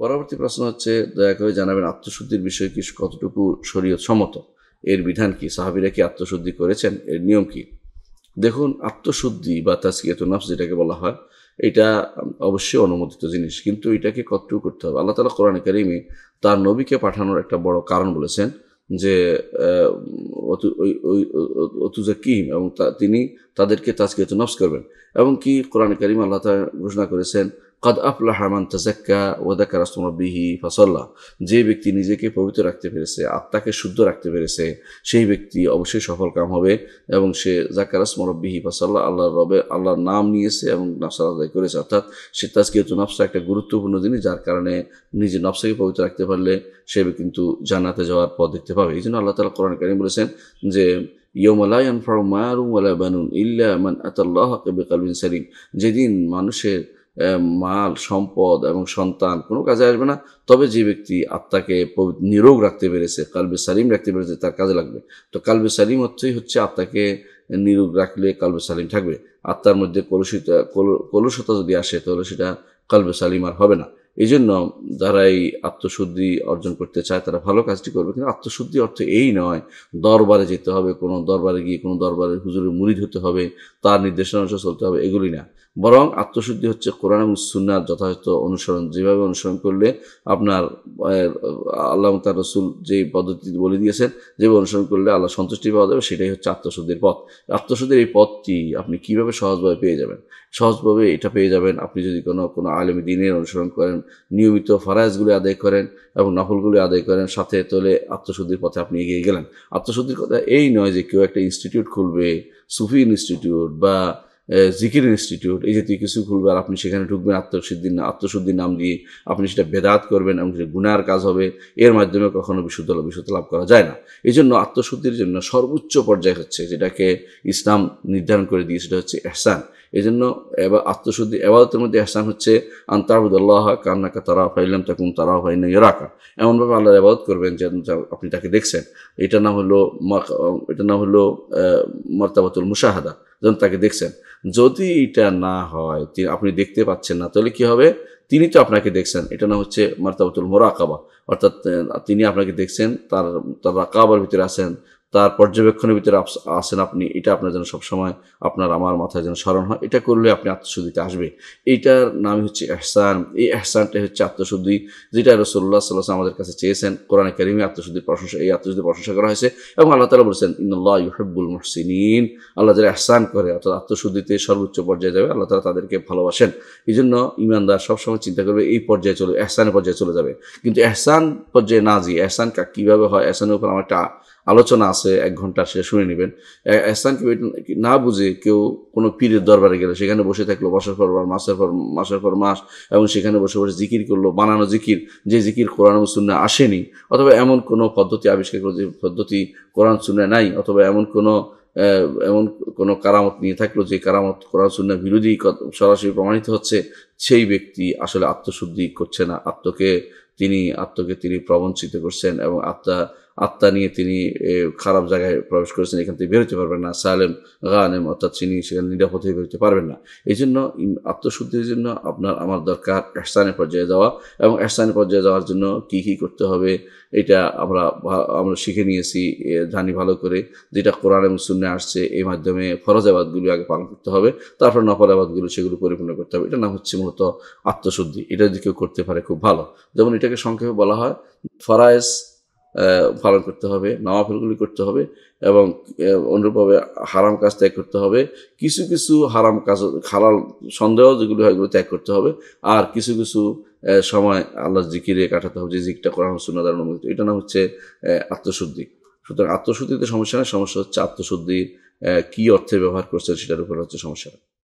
পরবর্তী প্রশ্ন হচ্ছে দয়া করে জানাবেন আত্মশুদ্ধির বিষয় কি কতটুকু শরীয়ত সম্মত এর বিধান কি সাহাবিরা কি আত্মশুদ্ধি করেছেন এর নিয়ম কি দেখুন আত্মশুদ্ধি বা তাসকিয়াত নফ যেটাকে বলা হয় এটা অবশ্যই অনুমোদিত জিনিস কিন্তু এটাকে কতটুকু করতে হবে আল্লাহ তালা কোরআন কারিমে তার নবীকে পাঠানোর একটা বড় কারণ বলেছেন যে কিম এবং তিনি তাদেরকে তাজকিয়াত নফস করবেন এবং কি কোরআন কারিম আল্লাহ তালা ঘোষণা করেছেন কাদ আফলাহ মান তাজাক্কা ওদাকা রাস্তম বিহি ফসল্লাহ যে ব্যক্তি নিজেকে পবিত্র রাখতে পেরেছে আত্মাকে শুদ্ধ রাখতে পেরেছে সেই ব্যক্তি অবশ্যই সফল কাম হবে এবং সে জাকারাস মরব্বিহি ফসল্লাহ আল্লাহর রবে আল্লাহর নাম নিয়েছে এবং নফসার আদায় করেছে অর্থাৎ সে তাজকিয়ত নফসা একটা গুরুত্বপূর্ণ জিনিস যার কারণে নিজের নফসাকে পবিত্র রাখতে পারলে সে কিন্তু জানাতে যাওয়ার পথ দেখতে পাবে এই জন্য আল্লাহ তালা কোরআন কারিম বলেছেন যে ইয়মালায়ন ফারু মায়ারুম ওয়ালা বানুন ইল্লা মান আতাল্লাহ কবি কালবিন সালিম যেদিন মানুষের মাল সম্পদ এবং সন্তান কোনো কাজে আসবে না তবে যে ব্যক্তি আত্মাকে নিরোগ রাখতে পেরেছে কালবে সালিম রাখতে পেরেছে তার কাজে লাগবে তো কালবে সালিম হচ্ছেই হচ্ছে আত্মাকে নিরোগ রাখলে কালবে সালিম থাকবে আত্মার মধ্যে কলুষিতা কলুষতা যদি আসে তাহলে সেটা কালবে সালিম আর হবে না এই জন্য যারা এই আত্মশুদ্ধি অর্জন করতে চায় তারা ভালো কাজটি করবে কিন্তু আত্মশুদ্ধি অর্থ এই নয় দরবারে যেতে হবে কোনো দরবারে গিয়ে কোনো দরবারে হুজুরের মুড়ি ধরতে হবে তার নির্দেশনা চলতে হবে এগুলি না বরং আত্মশুদ্ধি হচ্ছে কোরআন এবং সুনার যথাযথ অনুসরণ যেভাবে অনুসরণ করলে আপনার আল্লাহ তার রসুল যে পদ্ধতি বলে দিয়েছেন যেভাবে অনুসরণ করলে আল্লাহ সন্তুষ্টি পাওয়া যাবে সেটাই হচ্ছে আত্মশুদ্ধির পথ আত্মশুদ্ধির এই পথটি আপনি কিভাবে সহজভাবে পেয়ে যাবেন সহজভাবে এটা পেয়ে যাবেন আপনি যদি কোনো কোনো আলেমী দিনের অনুসরণ করেন নিয়মিত ফারাজগুলি আদায় করেন এবং নফলগুলি আদায় করেন সাথে তোলে আত্মশুদ্ধির পথে আপনি এগিয়ে গেলেন আত্মশুদ্ধির কথা এই নয় যে কেউ একটা ইনস্টিটিউট খুলবে সুফি ইনস্টিটিউট বা জিকির ইনস্টিটিউট এই জাতীয় কিছু খুলবেন আপনি সেখানে ঢুকবেন আত্মসিদ্ধির আত্মশুদ্ধির নাম দিয়ে আপনি সেটা বেদাত করবেন এবং সেটা গুনার কাজ হবে এর মাধ্যমে কখনো বিশুদ্ধ বিশুদ্ধ লাভ করা যায় না এই জন্য আত্মশুদ্ধির জন্য সর্বোচ্চ পর্যায় হচ্ছে যেটাকে ইসলাম নির্ধারণ করে দিয়ে সেটা হচ্ছে এহসান এই জন্য এবার আত্মশুদ্ধি এবাদতের মধ্যে এহসান হচ্ছে আন্তাবুদুল্লাহ কান্নাকা তারা ফাইলাম তখন তারা ফাইন ইরাকা এমনভাবে আল্লাহ এবাদত করবেন যে আপনি তাকে দেখছেন এটার নাম হলো এটার নাম হলো মর্তাবাতুল মুশাহাদা যখন তাকে দেখছেন যদি এটা না হয় আপনি দেখতে পাচ্ছেন না তাহলে কি হবে তিনি তো আপনাকে দেখছেন এটা না হচ্ছে মার্তাবাতুল মোরাকাবা অর্থাৎ তিনি আপনাকে দেখছেন তার তার রাকাবার ভিতরে আছেন তার পর্যবেক্ষণের ভিতরে আসেন আপনি এটা আপনার যেন সবসময় আপনার আমার মাথায় যেন স্মরণ হয় এটা করলে আপনি আত্মশুদ্ধিতে আসবে এইটার নাম হচ্ছে এহসান এই এহসানটাই হচ্ছে আত্মশুদ্ধি যেটা রসল্লাহ সাল্লাহ আমাদের কাছে চেয়েছেন কোরআন কারিমে আত্মশুদ্ধির প্রশংসা এই আত্মশুদ্ধির প্রশংসা করা হয়েছে এবং আল্লাহ তালা বলেছেন ইন্দুল্লাহ ইউহেবুল মহসিন আল্লাহ যারা এহসান করে অর্থাৎ আত্মশুদ্ধিতে সর্বোচ্চ পর্যায়ে যাবে আল্লাহ তালা তাদেরকে ভালোবাসেন এই জন্য ইমানদার সবসময় চিন্তা করবে এই পর্যায়ে চলে এহসানের পর্যায়ে চলে যাবে কিন্তু এহসান পর্যায়ে না যে এহসানটা কীভাবে হয় এহসানের উপর আমার একটা আলোচনা আছে এক ঘন্টা সে শুনে নেবেন এহসানকে না বুঝে কেউ কোনো পীরের দরবারে গেলে সেখানে বসে থাকলো বছর পর মাসের পর মাসের পর মাস এবং সেখানে বসে বসে জিকির করলো বানানো জিকির যে জিকির কোরআন শূন্য আসেনি অথবা এমন কোনো পদ্ধতি আবিষ্কার করলো যে পদ্ধতি কোরআন শূন্য নাই অথবা এমন কোনো এমন কোনো কারামত নিয়ে থাকলো যে কারামত কোরআন শূন্য বিরোধী সরাসরি প্রমাণিত হচ্ছে সেই ব্যক্তি আসলে আত্মশুদ্ধি করছে না আত্মকে তিনি আত্মকে তিনি প্রবঞ্চিত করছেন এবং আত্মা আত্মা নিয়ে তিনি খারাপ জায়গায় প্রবেশ করেছেন এখান থেকে বেরোতে পারবেন না সালেম গানেম অর্থাৎ তিনি সেখানে নিরাপদ হয়ে বেরোতে পারবেন না এই জন্য আত্মশুদ্ধির জন্য আপনার আমার দরকার স্থানীয় পর্যায়ে যাওয়া এবং এহসানের পর্যায়ে যাওয়ার জন্য কী কী করতে হবে এটা আমরা আমরা শিখে নিয়েছি জানি ভালো করে যেটা কোরআন এবং শূন্য আসছে এই মাধ্যমে ফরজ আবাদগুলি আগে পালন করতে হবে তারপর আবাদগুলো সেগুলো পরিপূর্ণ করতে হবে এটা নাম হচ্ছে মূলত আত্মশুদ্ধি এটা যদি কেউ করতে পারে খুব ভালো যেমন এটাকে সংক্ষেপে বলা হয় ফরায়েস পালন করতে হবে নামাফিলগুলি করতে হবে এবং অনুরূপভাবে হারাম কাজ ত্যাগ করতে হবে কিছু কিছু হারাম কাজ হালাল সন্দেহ যেগুলি হয় এগুলো ত্যাগ করতে হবে আর কিছু কিছু সময় আল্লাহ জিকিরে কাটাতে হবে যে জিকটা করা হচ্ছে না দ্বারা অনুমোদিত এটা না হচ্ছে আত্মশুদ্ধি সুতরাং আত্মশুদ্ধিতে সমস্যা নয় সমস্যা হচ্ছে আত্মশুদ্ধির কী অর্থে ব্যবহার করছেন সেটার উপর হচ্ছে সমস্যা